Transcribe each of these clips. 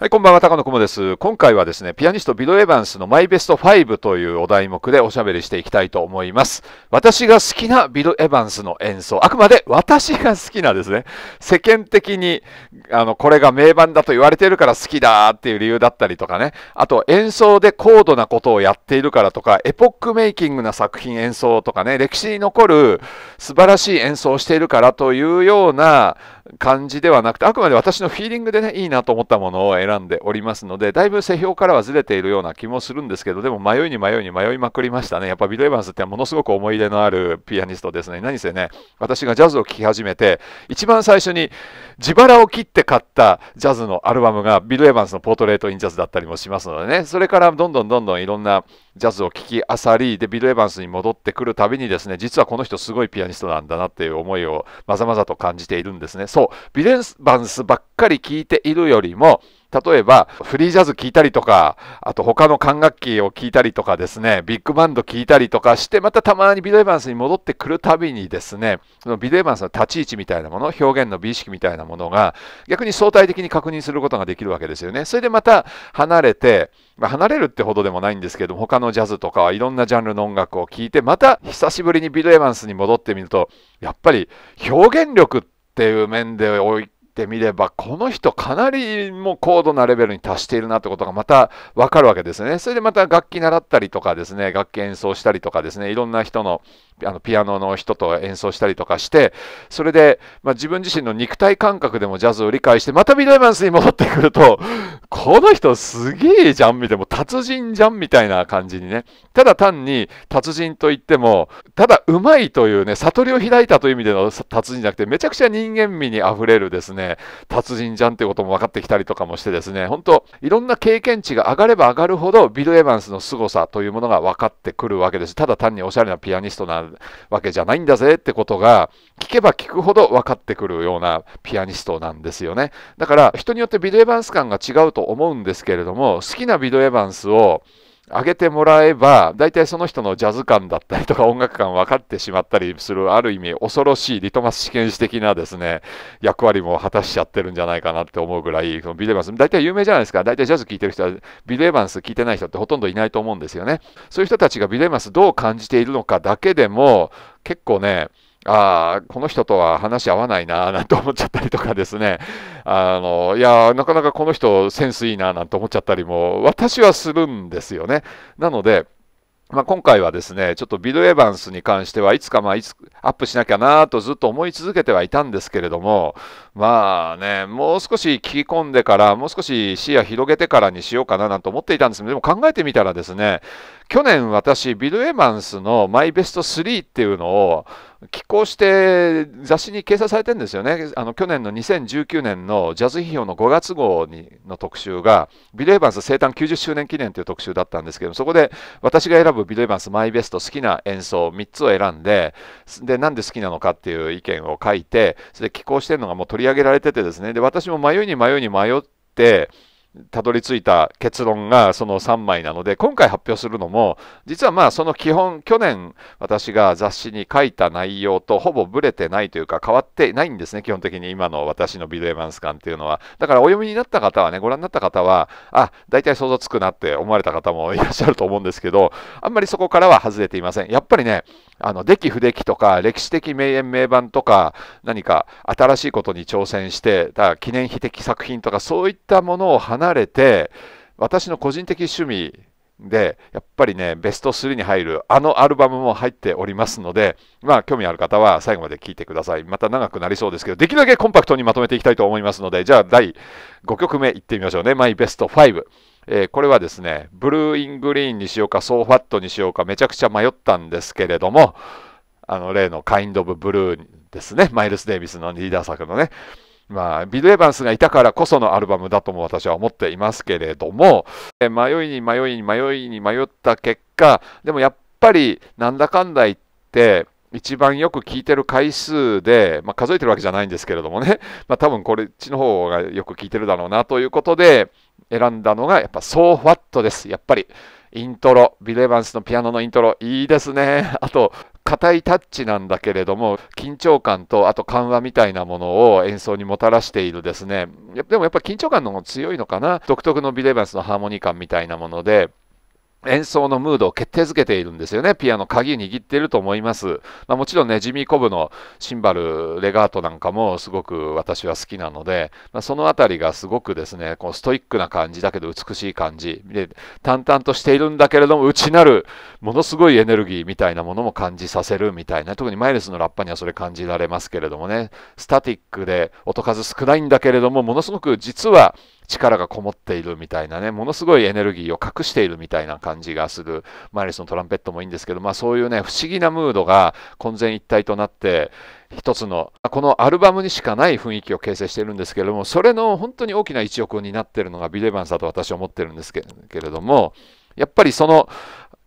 はい、こんばんは、高野くもです。今回はですね、ピアニストビド・エヴァンスのマイベスト5というお題目でおしゃべりしていきたいと思います。私が好きなビド・エヴァンスの演奏。あくまで私が好きなですね。世間的に、あの、これが名盤だと言われているから好きだっていう理由だったりとかね。あと、演奏で高度なことをやっているからとか、エポックメイキングな作品演奏とかね、歴史に残る素晴らしい演奏をしているからというような、感じではなくて、あくまで私のフィーリングでね、いいなと思ったものを選んでおりますので、だいぶ世評からはずれているような気もするんですけど、でも迷いに迷いに迷いまくりましたね。やっぱビル・エヴァンスってものすごく思い出のあるピアニストですね。何せね、私がジャズを聴き始めて、一番最初に自腹を切って買ったジャズのアルバムがビル・エヴァンスのポートレート・イン・ジャズだったりもしますのでね、それからどんどんどんどんいろんなジャズを聴きあさりでビル・エヴァンスに戻ってくるたびにですね実はこの人すごいピアニストなんだなっていう思いをまざまざと感じているんですねそうビル・エヴァンスばっかり聴いているよりも例えばフリージャズ聴いたりとかあと他の管楽器を聴いたりとかですねビッグバンド聴いたりとかしてまたたまにビオエヴァンスに戻ってくるたびにですねそのビル・エヴァンスの立ち位置みたいなもの表現の美意識みたいなものが逆に相対的に確認することができるわけですよねそれでまた離れて離れるってほどでもないんですけども他のジャズとかいろんなジャンルの音楽を聴いてまた久しぶりにビル・エヴァンスに戻ってみるとやっぱり表現力っていう面でおいてみればこの人かなりもう高度なレベルに達しているなってことがまた分かるわけですねそれでまた楽器習ったりとかですね楽器演奏したりとかですねいろんな人のあのピアノの人と演奏したりとかしてそれで、まあ、自分自身の肉体感覚でもジャズを理解してまたミドルマンスに戻ってくるとこの人すげえじゃんみたいな達人じゃんみたいな感じにねただ単に達人といってもただうまいというね悟りを開いたという意味での達人じゃなくてめちゃくちゃ人間味にあふれるですね達人じゃんっていうことも分かってきたりとかもしてですね本当いろんな経験値が上がれば上がるほどビル・エヴァンスの凄さというものが分かってくるわけですただ単におしゃれなピアニストなわけじゃないんだぜってことが聞けば聞くほど分かってくるようなピアニストなんですよねだから人によってビル・エヴァンス感が違うと思うんですけれども好きなビデオエヴァンスをあげてもらえば、大体その人のジャズ感だったりとか音楽感分かってしまったりする、ある意味恐ろしいリトマス試験紙的なですね、役割も果たしちゃってるんじゃないかなって思うぐらい、そのビデエンス、大体有名じゃないですか。大体ジャズ聴いてる人は、ビデエンス聴いてない人ってほとんどいないと思うんですよね。そういう人たちがビデエンスどう感じているのかだけでも、結構ね、ああ、この人とは話合わないなーなんて思っちゃったりとかですね、あのいやなかなかこの人、センスいいななんて思っちゃったりも、私はするんですよね。なので、まあ、今回はですね、ちょっとビル・エヴァンスに関してはいつかまあいつアップしなきゃなとずっと思い続けてはいたんですけれども、まあね、もう少し聞き込んでから、もう少し視野広げてからにしようかななんて思っていたんですけど、でも考えてみたらですね、去年私、ビル・エマンスのマイベスト3っていうのを寄稿して雑誌に掲載されてるんですよね。あの去年の2019年のジャズ批評の5月号にの特集が、ビル・エマンス生誕90周年記念という特集だったんですけど、そこで私が選ぶビル・エマンスマイベスト好きな演奏3つを選んで、で、なんで好きなのかっていう意見を書いて、それで寄稿してるのがもう取り上げられててですね、で、私も迷いに迷いに迷って、たどり着いた結論がその3枚なので今回発表するのも実はまあその基本去年私が雑誌に書いた内容とほぼブレてないというか変わってないんですね基本的に今の私のビデオマンス感っていうのはだからお読みになった方はねご覧になった方はあ大体想像つくなって思われた方もいらっしゃると思うんですけどあんまりそこからは外れていませんやっぱりねあの、出来不出来とか、歴史的名演名盤とか、何か新しいことに挑戦して、だ記念碑的作品とか、そういったものを離れて、私の個人的趣味で、やっぱりね、ベスト3に入るあのアルバムも入っておりますので、まあ、興味ある方は最後まで聴いてください。また長くなりそうですけど、できるだけコンパクトにまとめていきたいと思いますので、じゃあ第5曲目いってみましょうね。マイベスト5。えー、これはですね、ブルーイングリーンにしようか、ソーファットにしようか、めちゃくちゃ迷ったんですけれども、あの例のカインド・オブ・ブルーですね、マイルス・デイビスのリーダー作のね、まあ、ビル・エヴァンスがいたからこそのアルバムだとも私は思っていますけれども、え迷いに迷いに迷いに迷った結果、でもやっぱりなんだかんだ言って、一番よく聴いてる回数で、まあ、数えてるわけじゃないんですけれどもね、まあ、多分これっちの方がよく聴いてるだろうなということで、選んだのがやっぱ So ファットです。やっぱりイントロ、ビレバンスのピアノのイントロ、いいですね。あと、硬いタッチなんだけれども、緊張感と、あと緩和みたいなものを演奏にもたらしているですね。でもやっぱ緊張感の方が強いのかな。独特のビレバンスのハーモニー感みたいなもので、演奏のムードを決定づけているんですよね。ピアノ鍵握っていると思います。まあ、もちろんね、ジミー・コブのシンバル、レガートなんかもすごく私は好きなので、まあ、そのあたりがすごくですね、こうストイックな感じだけど美しい感じで、淡々としているんだけれども、内なるものすごいエネルギーみたいなものも感じさせるみたいな、特にマイルスのラッパにはそれ感じられますけれどもね、スタティックで音数少ないんだけれども、ものすごく実は力がこもっているみたいなね、ものすごいエネルギーを隠しているみたいな感じがする、マリスのトランペットもいいんですけど、まあそういうね、不思議なムードが混然一体となって、一つの、このアルバムにしかない雰囲気を形成してるんですけれども、それの本当に大きな一翼になってるのがビデバンスだと私は思ってるんですけれども、やっぱりその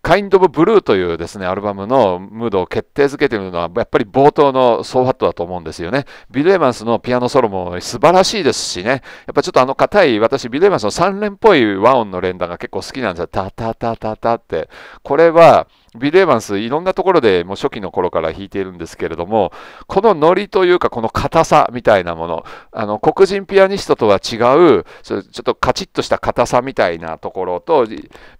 カインド・ブルーというですね、アルバムのムードを決定づけているのは、やっぱり冒頭のソーファットだと思うんですよね。ビル・エマンスのピアノソロも素晴らしいですしね、やっぱちょっとあの硬い、私、ビル・エマンスの3連っぽい和音の連打が結構好きなんですよ。タタタタタって。これは、ビル・エヴァンス、いろんなところでもう初期の頃から弾いているんですけれども、このノリというか、この硬さみたいなもの、あの黒人ピアニストとは違う、ちょっとカチッとした硬さみたいなところと、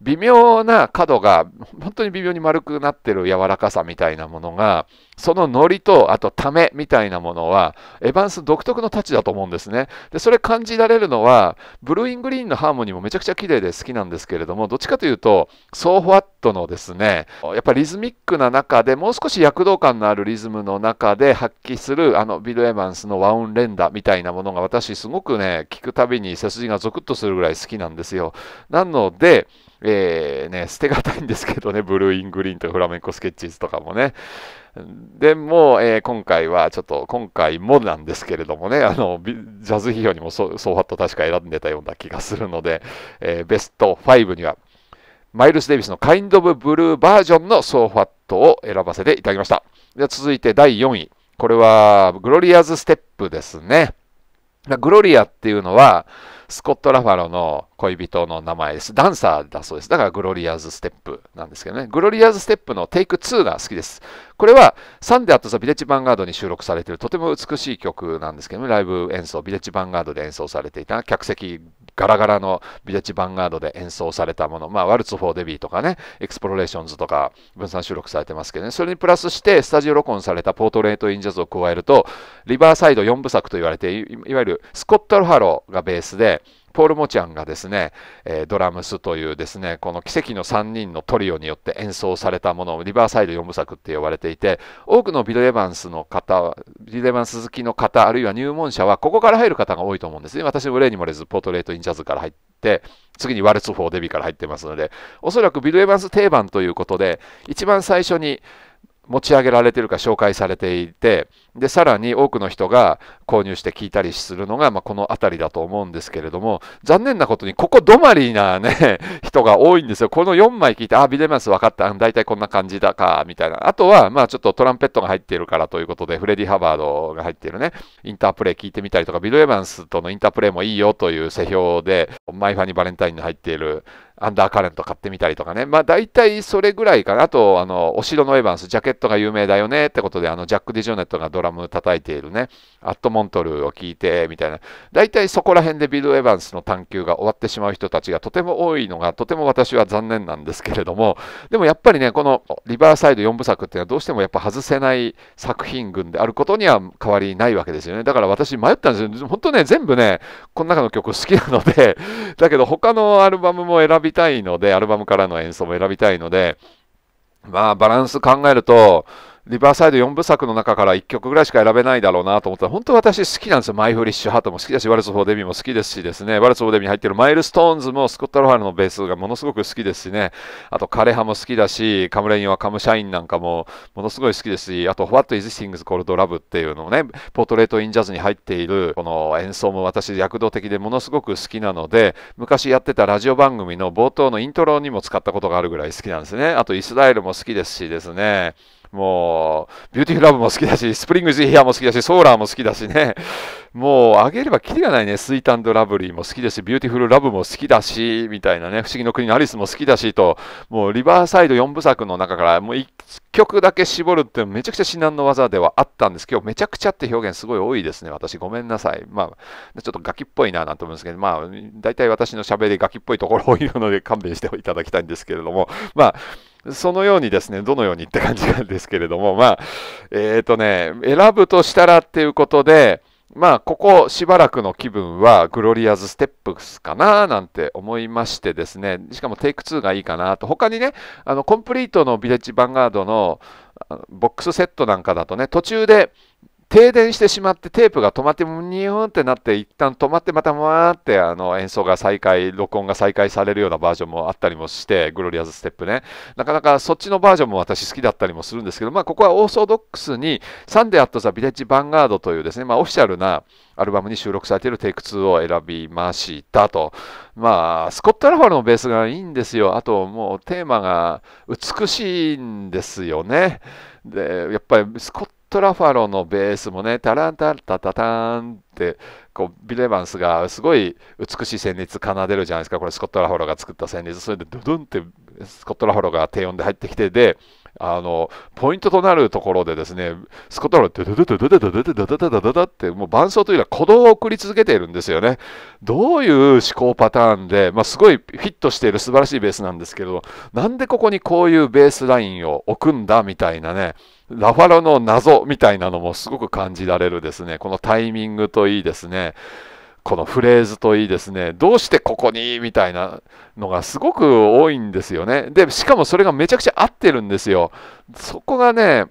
微妙な角が、本当に微妙に丸くなってる柔らかさみたいなものが、そのノリと、あとためみたいなものは、エヴァンス独特のタッチだと思うんですね。で、それ感じられるのは、ブルーイングリーンのハーモニーもめちゃくちゃ綺麗で好きなんですけれども、どっちかというと、ソーフワットのですね、やっぱりリズミックな中でもう少し躍動感のあるリズムの中で発揮するあのビル・エヴァンスの和音連打みたいなものが私すごくね聞くたびに背筋がゾクッとするぐらい好きなんですよなのでえー、ね、捨てがたいんですけどね、ブルーイングリーンとフラメンコスケッチーズとかもね。でも、えー、今回はちょっと、今回もなんですけれどもね、あの、ジャズ批評にもソソファット確か選んでたような気がするので、えー、ベスト5には、マイルス・デイビスのカインド・オブ・ブルーバージョンのソーファットを選ばせていただきました。で続いて第4位。これは、グロリアズ・ステップですね。グロリアっていうのは、スコット・ラファロの恋人の名前です。ダンサーだそうです。だからグロリアズ・ステップなんですけどね。グロリアズ・ステップのテイク2が好きです。これはサンデー・アット・ザ・ビレッジ・ヴァンガードに収録されているとても美しい曲なんですけどね。ライブ演奏、ビレッジ・ヴァンガードで演奏されていた客席ガラガラのビレッジヴァンガードで演奏されたもの、まあ、ワルツ・フォー・デビーとかね、エクスプロレーションズとか分散収録されてますけどね、それにプラスしてスタジオ録音されたポートレート・イン・ジャズを加えると、リバーサイド4部作と言われてい、いわゆるスコット・ルハローがベースで、ポール・モチャンがですね、えドラムスというですね、この奇跡の3人のトリオによって演奏されたものをリバーサイド4部作って呼ばれていて、多くのビル・エヴァンスの方、ビル・エヴァンス好きの方、あるいは入門者はここから入る方が多いと思うんですね。私も例にもれず、ポートレート・イン・ジャズから入って、次にワルツ・フォー・デビから入ってますので、おそらくビル・エヴァンス定番ということで、一番最初に、持ち上げられているか紹介されていてでさらに多くの人が購入して聞いたりするのが、まあ、この辺りだと思うんですけれども残念なことにここ止まりな、ね、人が多いんですよこの4枚聞いてあビデマス分かった大体こんな感じだかみたいなあとは、まあ、ちょっとトランペットが入っているからということでフレディ・ハバードが入っているねインタープレイ聞いてみたりとかビデエマンスとのインタープレイもいいよという世評でマイファニ・ー・バレンタインに入っているアンダーカレント買ってみたりとかね。まあ大体それぐらいかな。あと、あの、お城のエヴァンス、ジャケットが有名だよねってことで、あの、ジャック・ディジョネットがドラム叩いているね、アットモントルを聞いて、みたいな。大体そこら辺でビル・エヴァンスの探求が終わってしまう人たちがとても多いのが、とても私は残念なんですけれども、でもやっぱりね、このリバーサイド4部作っていうのはどうしてもやっぱ外せない作品群であることには変わりないわけですよね。だから私迷ったんですよ。本当ね、全部ね、この中の曲好きなので、だけど他のアルバムも選べびたいので、アルバムからの演奏も選びたいので、まあ、バランス考えると、リバーサイド4部作の中から1曲ぐらいしか選べないだろうなと思ったら、本当私好きなんですよ。マイフリッシュハートも好きだし、ワルツ・フォー・デビも好きですしですね、ワルツ・フォー・デビに入ってるマイル・ストーンズもスコット・ロハルのベースがものすごく好きですしね、あとカレハも好きだし、カムレインはカム・シャインなんかもものすごい好きですし、あと What is Things Called Love っていうのもね、ポートレート・イン・ジャズに入っているこの演奏も私躍動的でものすごく好きなので、昔やってたラジオ番組の冒頭のイントロにも使ったことがあるぐらい好きなんですね。あとイスラエルも好きですしですね、もう、ビューティフラブも好きだし、スプリングズヒアも好きだし、ソーラーも好きだしね。もう、あげればキリがないね。スイートラブリーも好きですし、ビューティフルラブも好きだし、みたいなね。不思議の国のアリスも好きだしと、もう、リバーサイド4部作の中から、もう1曲だけ絞るってめちゃくちゃ至難の技ではあったんですけど、めちゃくちゃって表現すごい多いですね。私、ごめんなさい。まあ、ちょっとガキっぽいななんて思うんですけど、まあ、大体私の喋りガキっぽいところ多いので勘弁していただきたいんですけれども、まあ、そのようにですね、どのようにって感じなんですけれども、まあ、えっ、ー、とね、選ぶとしたらっていうことで、まあ、ここしばらくの気分はグロリアズ・ステップスかななんて思いましてですね、しかもテイク2がいいかなと、他にね、あのコンプリートのヴィレッジ・ヴァンガードのボックスセットなんかだとね、途中で停電してしまってテープが止まってニューンってなって一旦止まってまたわーってあの演奏が再開録音が再開されるようなバージョンもあったりもしてグロリアズステップねなかなかそっちのバージョンも私好きだったりもするんですけどまあここはオーソドックスにサンデーアットザビレッジヴァンガードというですねまあオフィシャルなアルバムに収録されているテイク2を選びましたと。まあ、スコット・ラファルのベースがいいんですよ。あと、もうテーマが美しいんですよね。で、やっぱりスコットラファロのベースもね、タランタンタタタンって、こう、ビレバンスがすごい美しい旋律奏でるじゃないですか。これスコット・ラファロが作った旋律。それでドドンってスコット・ラファロが低音で入ってきてで、あの、ポイントとなるところでですね、スコットラフドドドドドドドドドドドドドドって、もう伴奏というよりは鼓動を送り続けているんですよね。どういう思考パターンで、まあ、すごいフィットしている素晴らしいベースなんですけど、なんでここにこういうベースラインを置くんだみたいなね、ラファロの謎みたいなのもすごく感じられるですね。このタイミングといいですね。このフレーズといいですね。どうしてここにみたいなのがすごく多いんですよね。で、しかもそれがめちゃくちゃ合ってるんですよ。そこがね、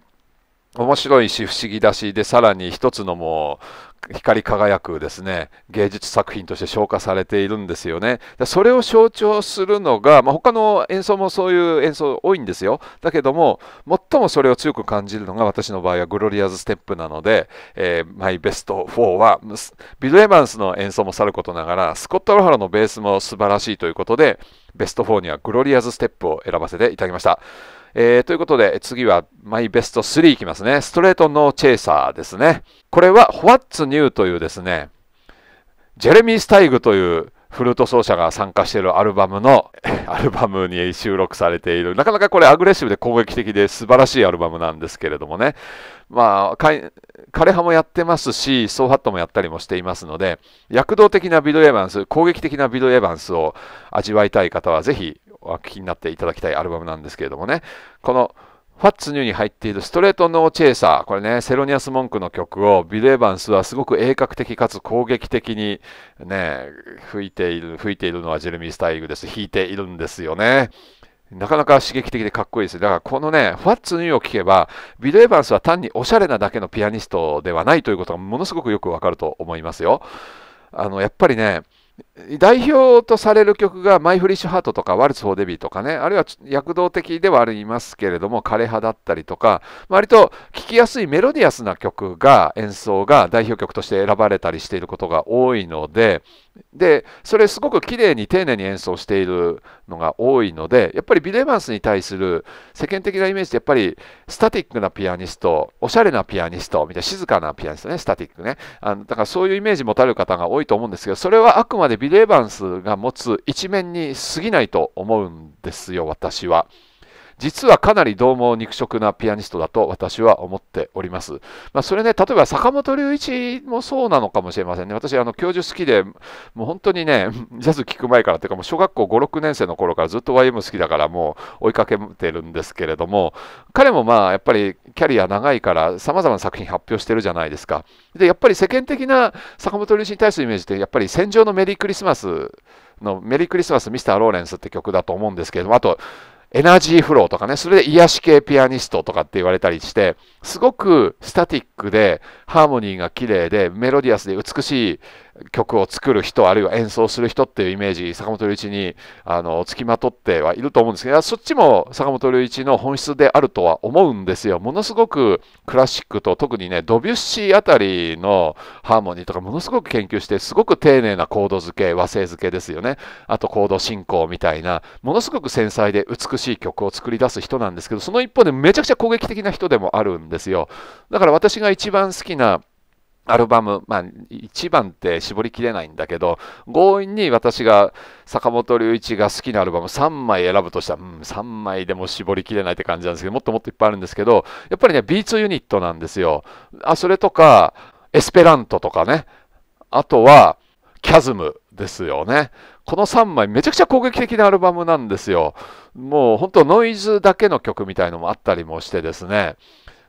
面白いし不思議だしでさらに一つのもう光り輝くですね芸術作品として昇華されているんですよねそれを象徴するのが、まあ、他の演奏もそういう演奏多いんですよだけども最もそれを強く感じるのが私の場合はグロリアズ・ステップなので、えー、マイベスト4はビル・エヴァンスの演奏もさることながらスコット・ロハロのベースも素晴らしいということでベスト4にはグロリアズ・ステップを選ばせていただきましたえー、ということで、次はマイベスト3いきますね。ストレートノーチェイサーですね。これは What's New というですね、ジェレミー・スタイグというフルート奏者が参加しているアルバムの、アルバムに収録されている、なかなかこれアグレッシブで攻撃的で素晴らしいアルバムなんですけれどもね、まあ、枯葉もやってますし、ソーハットもやったりもしていますので、躍動的なビド・エヴァンス、攻撃的なビド・エヴァンスを味わいたい方は、ぜひおになっていただきたいアルバムなんですけれどもね、このファッツニューに入っているストレートノーチェイサー、これね、セロニアス・モンクの曲をビル・エヴァンスはすごく鋭角的かつ攻撃的にね、吹いている、吹いているのはジェレミー・スタイグです。弾いているんですよね。なかなか刺激的でかっこいいですだからこのね、ファッツニューを聴けば、ビル・エヴァンスは単におしゃれなだけのピアニストではないということがものすごくよくわかると思いますよ。あの、やっぱりね、代表とされる曲がマイフリッシュハートとかワルツ・フォー・デビーとかねあるいは躍動的ではありますけれども枯葉だったりとか割と聴きやすいメロディアスな曲が演奏が代表曲として選ばれたりしていることが多いのででそれすごく綺麗に丁寧に演奏しているのが多いのでやっぱりビル・エヴァンスに対する世間的なイメージってやっぱりスタティックなピアニストおしゃれなピアニストみたいな静かなピアニストねスタティックねあのだからそういうイメージ持たれる方が多いと思うんですけどそれはあくまででビル・エヴァンスが持つ一面に過ぎないと思うんですよ、私は。実はかなりどうも肉食なピアニストだと私は思っております。まあ、それね、例えば坂本龍一もそうなのかもしれませんね。私、あの教授好きで、もう本当にね、ジャズ聴く前からっていうか、もう小学校5、6年生の頃からずっと YM 好きだから、もう追いかけてるんですけれども、彼もまあ、やっぱりキャリア長いから、さまざまな作品発表してるじゃないですか。で、やっぱり世間的な坂本龍一に対するイメージって、やっぱり戦場のメリークリスマスのメリークリスマスミスター・ローレンスって曲だと思うんですけれども、あと、エナジーフローとかね、それで癒し系ピアニストとかって言われたりして、すごくスタティックで、ハーモニーが綺麗で、メロディアスで美しい、曲を作る人あるいは演奏する人っていうイメージ坂本龍一にあのつきまとってはいると思うんですけどそっちも坂本龍一の本質であるとは思うんですよものすごくクラシックと特にねドビュッシーあたりのハーモニーとかものすごく研究してすごく丁寧なコード付け和製付けですよねあとコード進行みたいなものすごく繊細で美しい曲を作り出す人なんですけどその一方でめちゃくちゃ攻撃的な人でもあるんですよだから私が一番好きなアルバム、まあ、1番って絞りきれないんだけど強引に私が坂本龍一が好きなアルバム3枚選ぶとしたら、うん、3枚でも絞りきれないって感じなんですけどもっともっといっぱいあるんですけどやっぱりね B2 ユニットなんですよあそれとかエスペラントとかねあとはキャズムですよねこの3枚めちゃくちゃ攻撃的なアルバムなんですよもう本当ノイズだけの曲みたいのもあったりもしてですね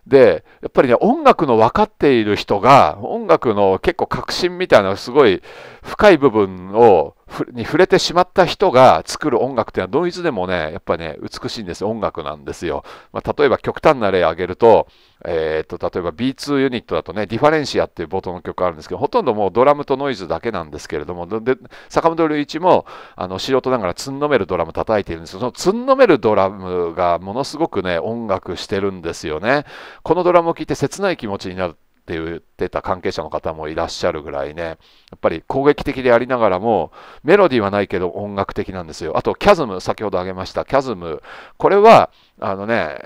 でやっぱりね音楽の分かっている人が音楽の結構革新みたいなすごい深い部分をに触れてしまった人が作る音楽っていうのは、ドイツでもね、やっぱね、美しいんです。音楽なんですよ。まあ、例えば極端な例を挙げると、えー、っと、例えば B2 ユニットだとね、ディファレンシアっていう冒頭の曲があるんですけど、ほとんどもうドラムとノイズだけなんですけれども、で、坂本龍一も、あの、素人ながらつんのめるドラム叩いているんですけど、そのつんのめるドラムがものすごくね、音楽してるんですよね。このドラムを聴いて切ない気持ちになる。って言ってた関係者の方もいらっしゃるぐらいね、やっぱり攻撃的でありながらも、メロディーはないけど音楽的なんですよ。あと、キャズム、先ほど挙げました、キャズム。これは、あのね、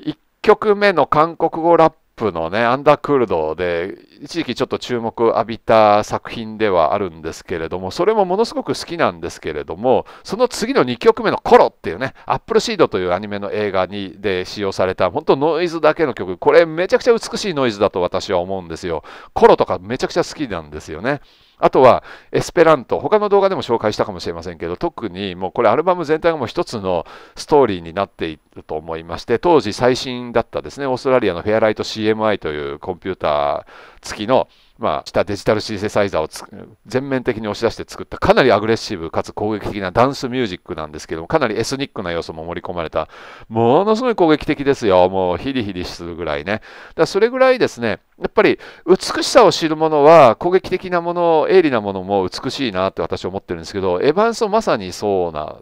1曲目の韓国語ラップのね、アンダークールドで一時期ちょっと注目を浴びた作品ではあるんですけれどもそれもものすごく好きなんですけれどもその次の2曲目の「コロ」っていうね「アップルシード」というアニメの映画にで使用された本当ノイズだけの曲これめちゃくちゃ美しいノイズだと私は思うんですよコロとかめちゃくちゃ好きなんですよねあとはエスペラント他の動画でも紹介したかもしれませんけど特にもうこれアルバム全体がもう一つのストーリーになっていると思いまして当時最新だったですねオーストラリアのフェアライト CMI というコンピューター付きの、まあ、したデジタルシンセサイザーを全面的に押し出して作ったかなりアグレッシブかつ攻撃的なダンスミュージックなんですけどもかなりエスニックな要素も盛り込まれたものすごい攻撃的ですよもうヒリヒリするぐらいねだそれぐらいですねやっぱり美しさを知るものは攻撃的なもの鋭利なものも美しいなって私は思ってるんですけどエヴァンスもまさにそうな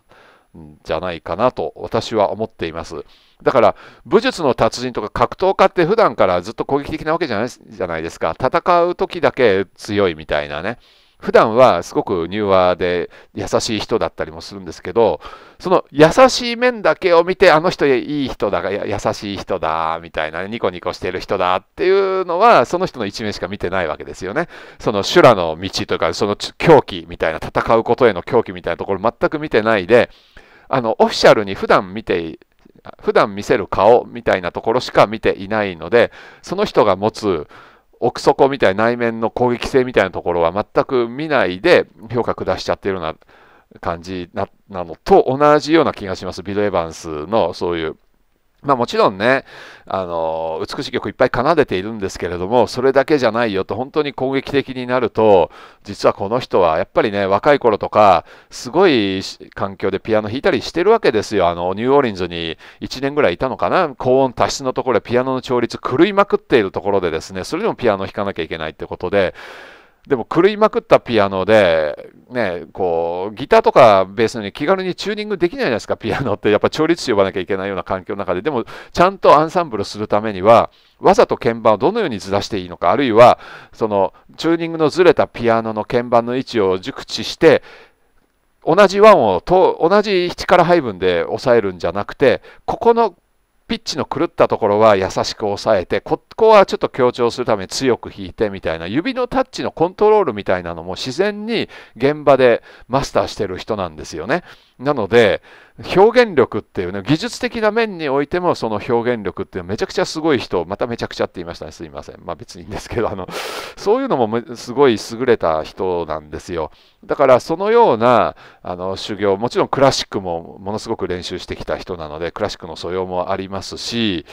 んじゃないかなと私は思っています。だから武術の達人とか格闘家って普段からずっと攻撃的なわけじゃないじゃないですか戦う時だけ強いみたいなね普段はすごく柔和で優しい人だったりもするんですけどその優しい面だけを見てあの人いい人だが優しい人だみたいなニコニコしてる人だっていうのはその人の一面しか見てないわけですよねその修羅の道とかその狂気みたいな戦うことへの狂気みたいなところ全く見てないであのオフィシャルに普段見て普段見せる顔みたいなところしか見ていないのでその人が持つ奥底みたいな内面の攻撃性みたいなところは全く見ないで評価下しちゃってるような感じなのと同じような気がしますビル・エヴァンスのそういうまあもちろんね、あの、美しい曲いっぱい奏でているんですけれども、それだけじゃないよと、本当に攻撃的になると、実はこの人はやっぱりね、若い頃とか、すごい環境でピアノ弾いたりしてるわけですよ。あの、ニューオーリンズに1年ぐらいいたのかな、高音多湿のところでピアノの調律狂いまくっているところでですね、それでもピアノ弾かなきゃいけないってことで、でも狂いまくったピアノで、ね、こうギターとかベースに気軽にチューニングできないじゃないですかピアノってやっぱ調律師呼ばなきゃいけないような環境の中ででもちゃんとアンサンブルするためにはわざと鍵盤をどのようにずらしていいのかあるいはそのチューニングのずれたピアノの鍵盤の位置を熟知して同じ1をと同じ1から配分で抑えるんじゃなくてここのピッチの狂ったところは優しく抑えてここはちょっと強調するために強く引いてみたいな指のタッチのコントロールみたいなのも自然に現場でマスターしてる人なんですよね。なので表現力っていうね技術的な面においてもその表現力っていうめちゃくちゃすごい人まためちゃくちゃって言いましたねすいませんまあ別にいいんですけどあの そういうのもすごい優れた人なんですよだからそのようなあの修行もちろんクラシックもものすごく練習してきた人なのでクラシックの素養もありますし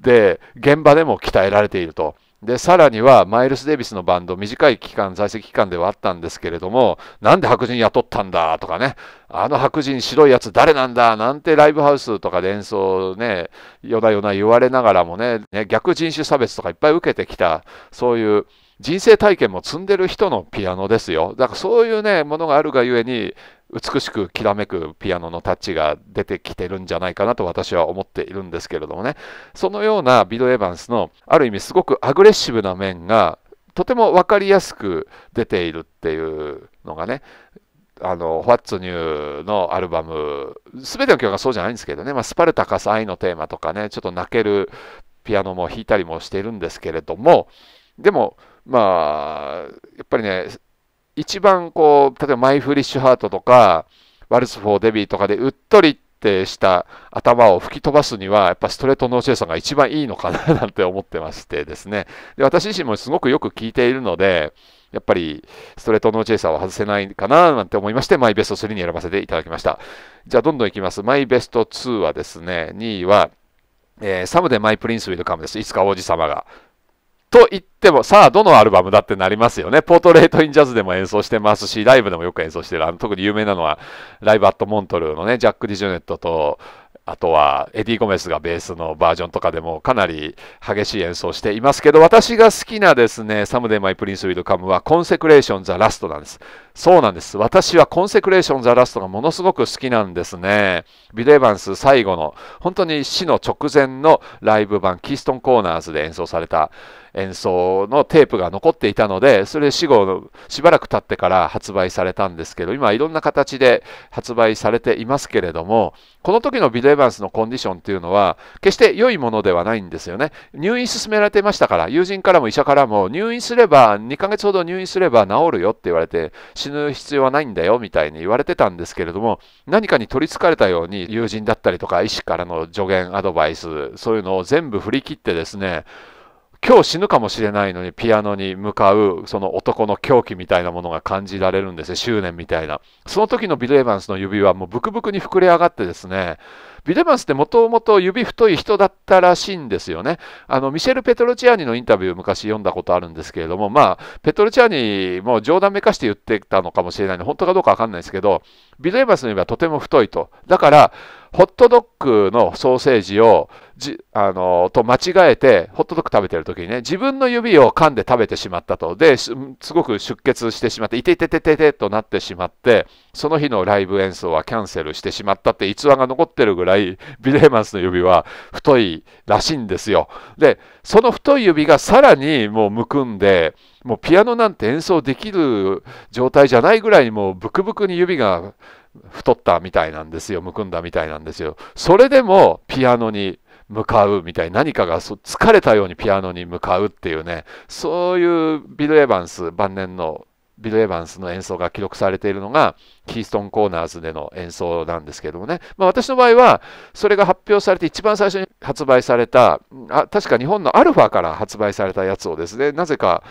で現場でも鍛えられているとでさらにはマイルス・デイビスのバンド短い期間在籍期間ではあったんですけれどもなんで白人雇ったんだとかねあの白人白いやつ誰なんだなんてライブハウスとかで演奏ねよなよな言われながらもねね逆人種差別とかいっぱい受けてきたそういう人生体験も積んでる人のピアノですよだからそういうねものがあるがゆえに美しくきらめくピアノのタッチが出てきてるんじゃないかなと私は思っているんですけれどもねそのようなビド・エヴァンスのある意味すごくアグレッシブな面がとても分かりやすく出ているっていうのがねあの、What's New のアルバム、すべての曲がそうじゃないんですけどね、まあ、スパルタカス愛のテーマとかね、ちょっと泣けるピアノも弾いたりもしているんですけれども、でも、まあ、やっぱりね、一番こう、例えばマイフリッシュハートとか、ワルツ・フォー・デビーとかでうっとりってした頭を吹き飛ばすには、やっぱストレートノーチェイサーが一番いいのかな なんて思ってましてですね。で、私自身もすごくよく聞いているので、やっぱりストレートノーチェイサーは外せないかななんて思いまして、マイベスト3に選ばせていただきました。じゃあ、どんどんいきます。マイベスト2はですね、2位は、えー、サムでマイプリンスウィルカムです。いつか王子様が。と言っても、さあ、どのアルバムだってなりますよね。ポートレート・イン・ジャズでも演奏してますし、ライブでもよく演奏してる。あの特に有名なのは、ライブ・アット・モントルのね、ジャック・ディジョネットと、あとはエディ・ゴメスがベースのバージョンとかでもかなり激しい演奏していますけど、私が好きなですね、サムデイ・マイ・プリンス・ウィル・カムは、コンセクレーション・ザ・ラストなんです。そうなんです。私はコンセクレーション・ザ・ラストがものすごく好きなんですね。ビデエヴァンス最後の、本当に死の直前のライブ版、キーストン・コーナーズで演奏された演奏のテープが残っていたので、それ死後、しばらく経ってから発売されたんですけど、今いろんな形で発売されていますけれども、この時のビデエヴァンスのコンディションっていうのは、決して良いものではないんですよね。入院勧められていましたから、友人からも医者からも、入院すれば、2ヶ月ほど入院すれば治るよって言われて、死ぬ必要はないんだよみたいに言われてたんですけれども何かに取りつかれたように友人だったりとか医師からの助言アドバイスそういうのを全部振り切ってですね今日死ぬかもしれないのにピアノに向かうその男の狂気みたいなものが感じられるんですよ執念みたいなその時のビル・エヴァンスの指輪もうブクブクに膨れ上がってですねビデマンスってもともと指太い人だったらしいんですよね。あのミシェル・ペトロチアニのインタビュー昔読んだことあるんですけれども、まあ、ペトロチアニも冗談めかして言ってたのかもしれないの、本当かどうかわかんないですけど、ビデマンスの指はとても太いと。だから、ホットドッグのソーセージをじあのと間違えて、ホットドッグ食べてる時にね、自分の指を噛んで食べてしまったと、ですごく出血してしまって、いてててててとなってしまって、その日のライブ演奏はキャンセルしてしまったって逸話が残ってるぐらい、ビレーマンスの指は太いらしいんですよ。で、その太い指がさらにもうむくんで、もうピアノなんて演奏できる状態じゃないぐらいもうブクブクに指が太ったみたいなんですよむくんだみたいなんですよそれでもピアノに向かうみたい何かが疲れたようにピアノに向かうっていうねそういうビル・エヴァンス晩年のビル・エヴァンスの演奏が記録されているのが、キーストン・コーナーズでの演奏なんですけどもね、まあ、私の場合は、それが発表されて、一番最初に発売された、あ確か日本のアルファから発売されたやつをですね、なぜか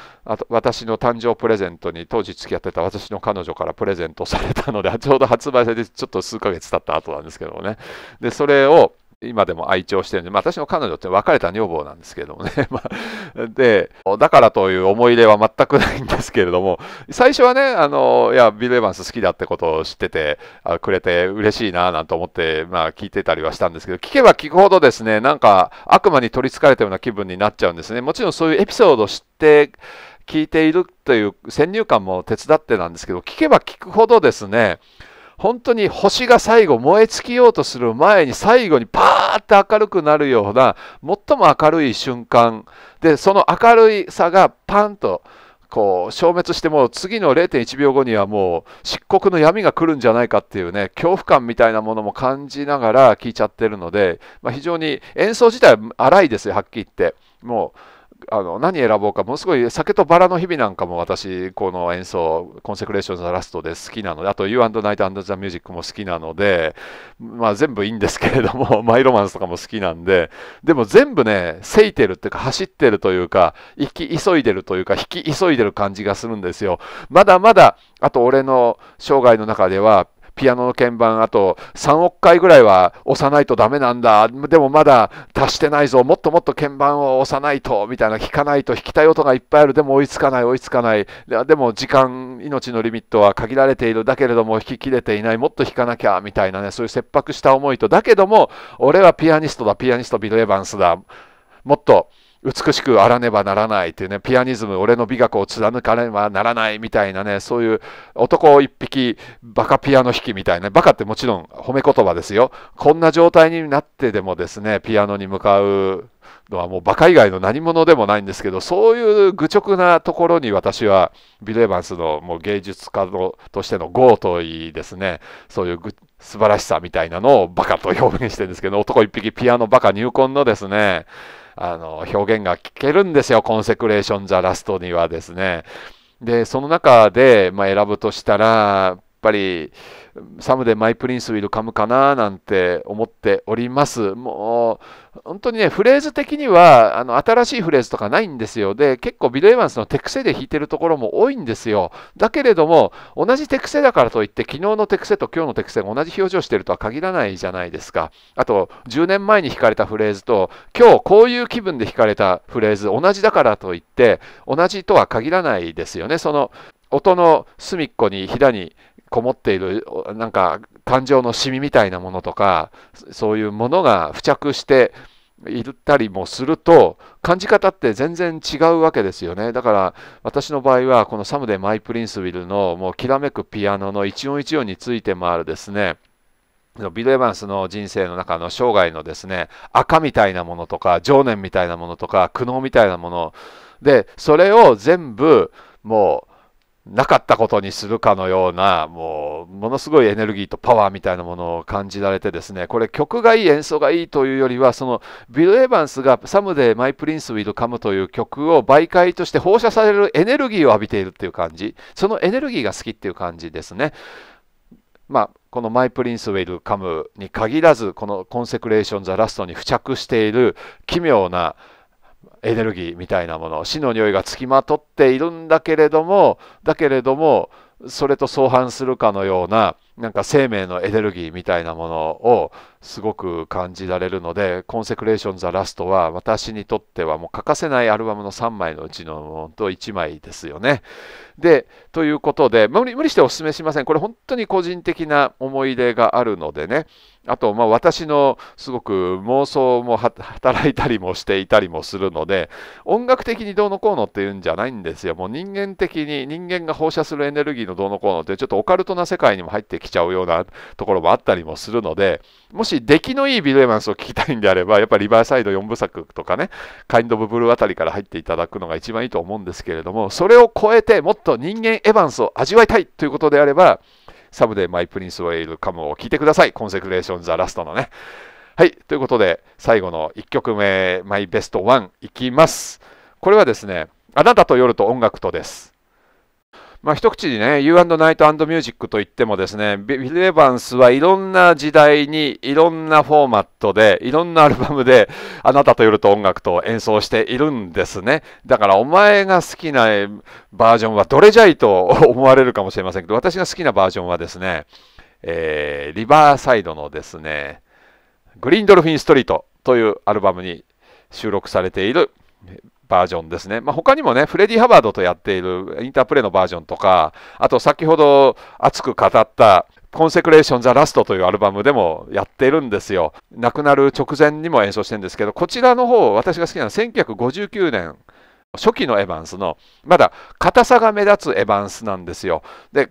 私の誕生プレゼントに、当時付き合ってた私の彼女からプレゼントされたので、ちょうど発売されて、ちょっと数ヶ月経った後なんですけどもね、でそれを今でも愛聴してるんで、まあ、私の彼女って別れた女房なんですけどもね、まで、だからという思い入れは全くないんですけれども、最初はね、あの、いや、ビル・エヴァンス好きだってことを知ってて、あくれて嬉しいな、なんて思って、まあ、聞いてたりはしたんですけど、聞けば聞くほどですね、なんか悪魔に取りつかれたような気分になっちゃうんですね。もちろんそういうエピソードを知って、聞いているという先入観も手伝ってなんですけど、聞けば聞くほどですね、本当に星が最後燃え尽きようとする前に最後にパーッと明るくなるような最も明るい瞬間でその明るいさがパンとこう消滅しても次の0.1秒後にはもう漆黒の闇が来るんじゃないかっていうね恐怖感みたいなものも感じながら聴いちゃってるので、まあ、非常に演奏自体は荒いですよはっきり言ってもうあの何選ぼうかものすごい酒とバラの日々なんかも私この演奏コンセクレーションザラストで好きなのであと You and Night and the Music も好きなのでまあ全部いいんですけれどもマ イロマンスとかも好きなんででも全部ねせいてるっていうか走ってるというか行き急いでるというか引き急いでる感じがするんですよまだまだあと俺の生涯の中ではピアノの鍵盤あと3億回ぐらいは押さないとダメなんだでもまだ足してないぞもっともっと鍵盤を押さないとみたいな弾かないと弾きたい音がいっぱいあるでも追いつかない追いつかないでも時間命のリミットは限られているだけれども弾ききれていないもっと弾かなきゃみたいなねそういう切迫した思いとだけども俺はピアニストだピアニストビル・エヴァンスだもっと美しくあらねばならないっていうね、ピアニズム、俺の美学を貫かねばならないみたいなね、そういう男一匹、バカピアノ弾きみたいな、バカってもちろん褒め言葉ですよ。こんな状態になってでもですね、ピアノに向かうのはもうバカ以外の何者でもないんですけど、そういう愚直なところに私は、ビル・エヴァンスのもう芸術家のとしてのゴーといいですね、そういう素晴らしさみたいなのをバカと表現してるんですけど、男一匹ピアノバカ入魂のですね、あの表現が聞けるんですよコンセクレーション・ザ・ラストにはですね。でその中で、まあ、選ぶとしたらぱりサムでマイプリンスウィルカムかななんて思っております。もう本当にね、フレーズ的にはあの新しいフレーズとかないんですよ。で、結構ビル・エヴァンスの手癖で弾いてるところも多いんですよ。だけれども、同じ手癖だからといって、昨日の手癖と今日の手癖が同じ表情してるとは限らないじゃないですか。あと、10年前に弾かれたフレーズと、今日こういう気分で弾かれたフレーズ、同じだからといって、同じとは限らないですよね。その音の隅っこにひだにこもっているなんか感情のシミみたいなものとかそういうものが付着していたりもすると感じ方って全然違うわけですよねだから私の場合はこの「サムデマイ・プリンス・ウィル」のもうきらめくピアノの一音一音についてもあるですねビル・エヴァンスの人生の中の生涯のですね赤みたいなものとか情念みたいなものとか苦悩みたいなものでそれを全部もうなかったことにするかのような、もう、ものすごいエネルギーとパワーみたいなものを感じられてですね、これ曲がいい、演奏がいいというよりは、そのビル・エヴァンスがサムでマイ・プリンス・ウィル・カムという曲を媒介として放射されるエネルギーを浴びているっていう感じ、そのエネルギーが好きっていう感じですね。まあ、このマイ・プリンス・ウィル・カムに限らず、このコンセクレーション・ザ・ラストに付着している奇妙な、エネルギーみたいなもの死の匂いがつきまとっているんだけれどもだけれどもそれと相反するかのようななんか生命のエネルギーみたいなものをすごく感じられるので「コンセクレーション・ザ・ラスト」は私にとってはもう欠かせないアルバムの3枚のうちのものと1枚ですよね。でということで無理無理してお勧めしませんこれ本当に個人的な思い出があるのでねあと、まあ、私のすごく妄想も働いたりもしていたりもするので音楽的にどうのこうのっていうんじゃないんですよもう人間的に人間が放射するエネルギーのどうのこうのってちょっとオカルトな世界にも入ってきちゃうようなところもあったりもするのでもし出来のいいビル・エマンスを聞きたいんであればやっぱりリバーサイド4部作とかねカインド・ブ・ブルーあたりから入っていただくのが一番いいと思うんですけれどもそれを超えてもっと人間エヴァンスを味わいたいということであればサブでマイプリンスウェイルカムを聴いてください。コンセクレーションザラストのね。はい、ということで、最後の1曲目、マイベストンいきます。これはですね、あなたと夜と音楽とです。まあ、一口にね、You and Night and Music といってもですね、ビル・エヴァンスはいろんな時代にいろんなフォーマットで、いろんなアルバムで、あなたと夜と音楽と演奏しているんですね。だからお前が好きなバージョンはどれじゃいと思われるかもしれませんけど、私が好きなバージョンはですね、えー、リバーサイドのですね、グリーンドルフィンストリートというアルバムに収録されているバージョンですね、まあ、他にもね、フレディ・ハバードとやっているインタープレイのバージョンとか、あと先ほど熱く語ったコンセクレーション・ザ・ラストというアルバムでもやってるんですよ。亡くなる直前にも演奏してるんですけど、こちらの方、私が好きなのは1959年、初期のエヴァンスの、まだ硬さが目立つエヴァンスなんですよ。で、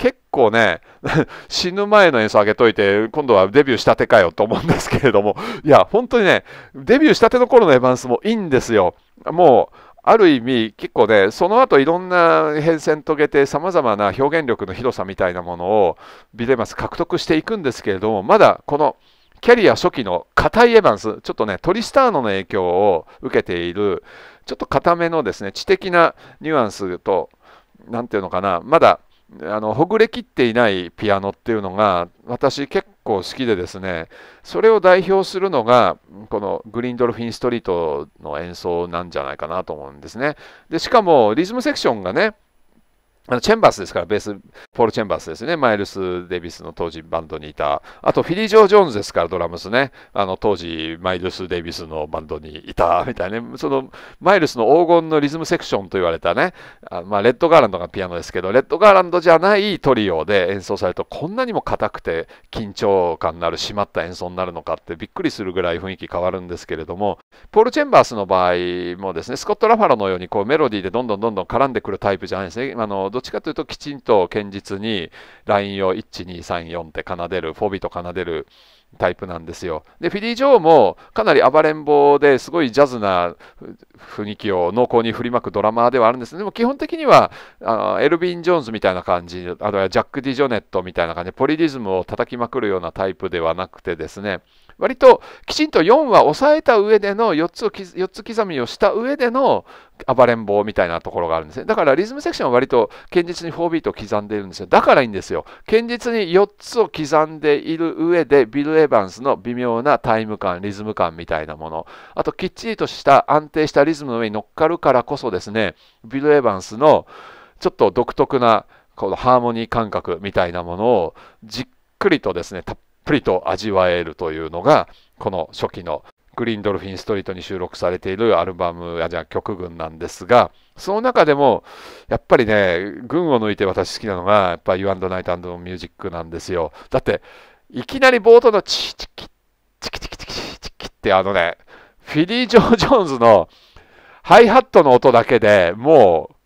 結構ね、死ぬ前の演奏上げといて、今度はデビューしたてかよと思うんですけれども、いや、本当にね、デビューしたての頃のエヴァンスもいいんですよ。もう、ある意味、結構ね、その後いろんな変遷遂げて、さまざまな表現力の広さみたいなものを、ビデマス獲得していくんですけれども、まだこの、キャリア初期の硬いエヴァンス、ちょっとね、トリスターノの影響を受けている、ちょっと硬めのですね、知的なニュアンスと、何て言うのかな、まだあのほぐれきっていないピアノっていうのが私結構好きでですねそれを代表するのがこのグリーンドルフィンストリートの演奏なんじゃないかなと思うんですねでしかもリズムセクションがねあのチェンバースですから、ベース、ポール・チェンバースですね、マイルス・デビスの当時バンドにいた、あとフィリー・ジョー・ジョーンズですから、ドラムスね、あの当時、マイルス・デビスのバンドにいたみたいな、ね、そのマイルスの黄金のリズムセクションと言われたね、あまあ、レッド・ガーランドがピアノですけど、レッド・ガーランドじゃないトリオで演奏されると、こんなにも硬くて緊張感のある、締まった演奏になるのかってびっくりするぐらい雰囲気変わるんですけれども、ポール・チェンバースの場合もですね、スコット・ラファロのようにこうメロディーでどんどんどんどん絡んでくるタイプじゃないですね。あのどっちかというときちんと堅実にラインを1234って奏でるフォビと奏でるタイプなんですよ。で、フィリー・ジョーもかなり暴れん坊ですごいジャズな雰囲気を濃厚に振りまくドラマーではあるんですでも基本的にはあエルビン・ジョーンズみたいな感じ、あるいはジャック・ディ・ジョネットみたいな感じでポリリズムを叩きまくるようなタイプではなくてですね、割ときちんと4は抑えた上での4つを4つ刻みをした上での暴れん坊みたいなところがあるんですねだからリズムセクションは割と堅実に4ビートを刻んでいるんですよだからいいんですよ堅実に4つを刻んでいる上でビル・エヴァンスの微妙なタイム感リズム感みたいなものあときっちりとした安定したリズムの上に乗っかるからこそですねビル・エヴァンスのちょっと独特なこのハーモニー感覚みたいなものをじっくりとですねたっぷりと味わえるというのが、この初期のグリーンドルフィンストリートに収録されているアルバム、あじゃあ曲群なんですが、その中でも、やっぱりね、群を抜いて私好きなのが、やっぱ You and Night and Music なんですよ。だって、いきなり冒頭のチキチキ、チキチキチキチキってあのね、フィリー・ジョー・ジョーンズのハイハットの音だけでもう、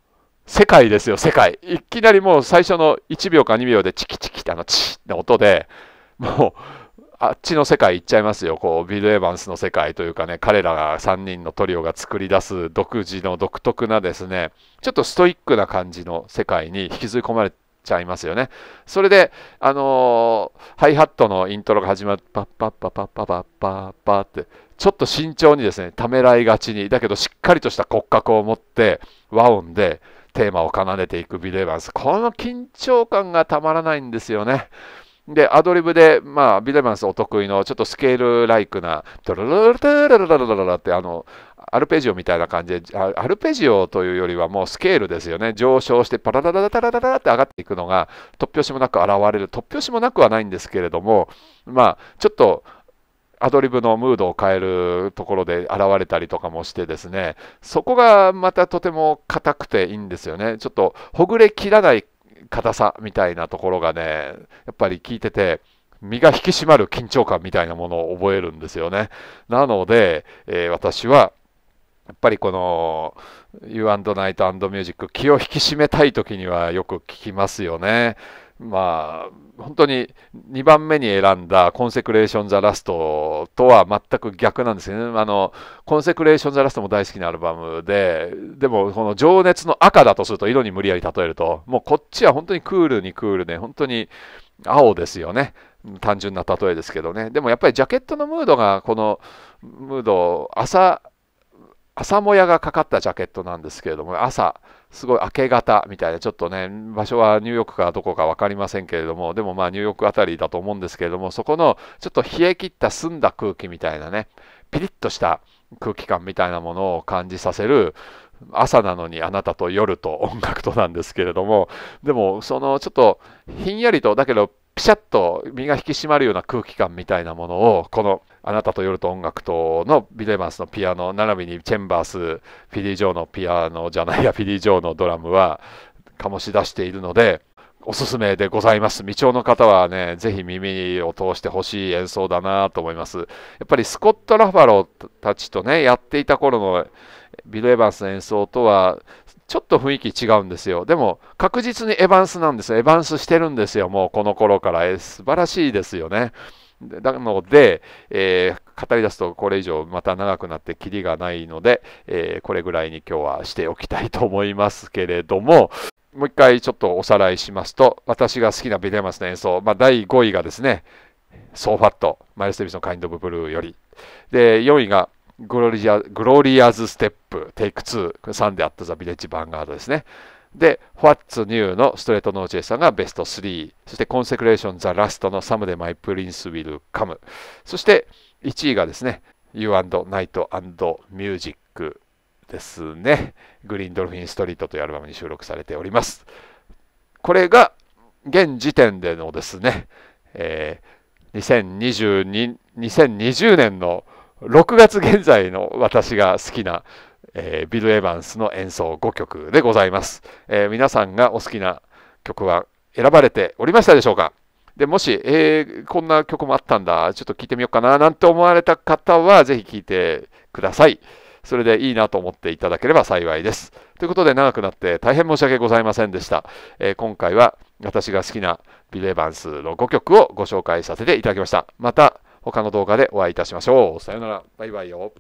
世界ですよ、世界。いきなりもう最初の1秒か2秒でチキチキってあのチッの音で、もうあっちの世界行っちゃいますよこうビル・エヴァンスの世界というかね彼らが3人のトリオが作り出す独自の独特なですねちょっとストイックな感じの世界に引きずり込まれちゃいますよね。それで、あのー、ハイハットのイントロが始まる、パッパッパッパッパッパッパッパって、ちょっと慎重にですね、ためらいがちに、だけどしっかりとした骨格を持って、和音でテーマを奏でていくビル・エヴァンス。この緊張感がたまらないんですよね。で、アドリブで、まあ、ビデマンスお得意の、ちょっとスケールライクな、ドロロロロロロロロロって、あの、アルペジオみたいな感じで、アルペジオというよりはもうスケールですよね。上昇して、パラララララララって上がっていくのが、突拍子もなく現れる。突拍子もなくはないんですけれども、まあ、ちょっと、アドリブのムードを変えるところで現れたりとかもしてですねそこがまたとても硬くていいんですよねちょっとほぐれきらない硬さみたいなところがね、やっぱり聞いてて、身が引き締まる緊張感みたいなものを覚えるんですよね。なので、えー、私は、やっぱりこの You&Night&Music 気を引き締めたい時にはよく聞きますよね。まあ本当に2番目に選んだコンセクレーション・ザ・ラストとは全く逆なんですよね。あのコンセクレーション・ザ・ラストも大好きなアルバムででもこの情熱の赤だとすると色に無理やり例えるともうこっちは本当にクールにクールで本当に青ですよね。単純な例えですけどね。でもやっぱりジャケットのムードがこのムード朝朝もやがかかったジャケットなんですけれども朝すごい明け方みたいな、ちょっとね、場所はニューヨークかどこか分かりませんけれども、でもまあニューヨークあたりだと思うんですけれども、そこのちょっと冷え切った澄んだ空気みたいなね、ピリッとした空気感みたいなものを感じさせる、朝なのにあなたと夜と音楽となんですけれども、でもそのちょっとひんやりと、だけどピシャッと身が引き締まるような空気感みたいなものをこの「あなたと夜と音楽と」のビデマンスのピアノ並びにチェンバースフィリー・ジョーのピアノじゃないやフィリー・ジョーのドラムは醸し出しているのでおすすめでございます。未聴の方はね、ぜひ耳を通してほしい演奏だなと思います。やっぱりスコット・ラファローたちとね、やっていた頃のビル・エヴァンスの演奏とはちょっと雰囲気違うんですよ。でも、確実にエヴァンスなんですよ。エヴァンスしてるんですよ、もうこの頃から。えー、素晴らしいですよね。なので、えー、語り出すとこれ以上また長くなってきりがないので、えー、これぐらいに今日はしておきたいと思いますけれども、もう一回ちょっとおさらいしますと、私が好きなデオマスの演奏、まあ、第5位がですね、ソーファット、マイルス・デビスのカインド・ブ・ブルーより。で、4位がグロリアグロリアズ・ステップ、テイク2、3であったザ・ビレッジ・ヴァンガードですね。で、What's New のストレート・ノー・ジェイさんがベスト3、そしてコンセクレーション・ザ・ラストのサムでマイ・プリンス・ウィル・カム、そして1位がですね、You and Night and Music ですね。グリーンドルフィンストリートというアルバムに収録されております。これが現時点でのですね、えー、2022 2020年の6月現在の私が好きな、えー、ビル・エヴァンスの演奏5曲でございます、えー、皆さんがお好きな曲は選ばれておりましたでしょうかでもし、えー、こんな曲もあったんだ、ちょっと聴いてみようかな、なんて思われた方は、ぜひ聴いてください。それでいいなと思っていただければ幸いです。ということで、長くなって大変申し訳ございませんでした。えー、今回は私が好きなビル・エヴァンスの5曲をご紹介させていただきました。また、他の動画でお会いいたしましょう。さよなら。バイバイよ。